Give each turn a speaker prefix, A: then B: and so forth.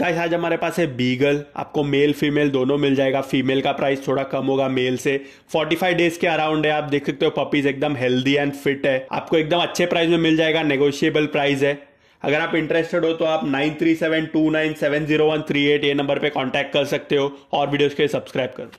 A: guys आज हमारे पास है बीगल आपको मेल फीमेल दोनों मिल जाएगा फीमेल का प्राइस थोड़ा कम होगा मेल से 45 डेज के अराउंड है आप देख सकते हो पपीज एकदम हेल्दी एंड फिट है आपको एकदम अच्छे प्राइस में मिल जाएगा नेगोशिएबल प्राइस है अगर आप इंटरेस्टेड हो तो आप nine three seven two nine seven zero one three eight ये नंबर पे कांटेक्ट कर सकते हो और वीडियोस के सब्सक्राइब करो